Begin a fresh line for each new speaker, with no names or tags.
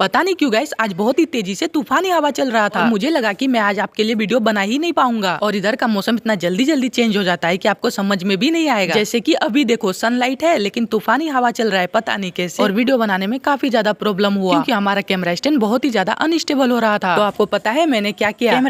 पता नहीं क्यों गाइस आज बहुत ही तेजी से तूफानी हवा चल रहा था मुझे लगा कि मैं आज आपके लिए वीडियो बना ही नहीं पाऊंगा और इधर का मौसम इतना जल्दी जल्दी चेंज हो जाता है की आपको समझ में भी नहीं आएगा जैसे की अभी देखो सनलाइट है लेकिन तूफानी हवा चल रहा है पता नहीं कैसे और वीडियो बनाने में काफी ज्यादा प्रॉब्लम हुआ क्यूँकी हमारा कैमरा स्टैंड बहुत ही ज्यादा अनस्टेबल हो रहा था तो आपको पता है मैंने क्या किया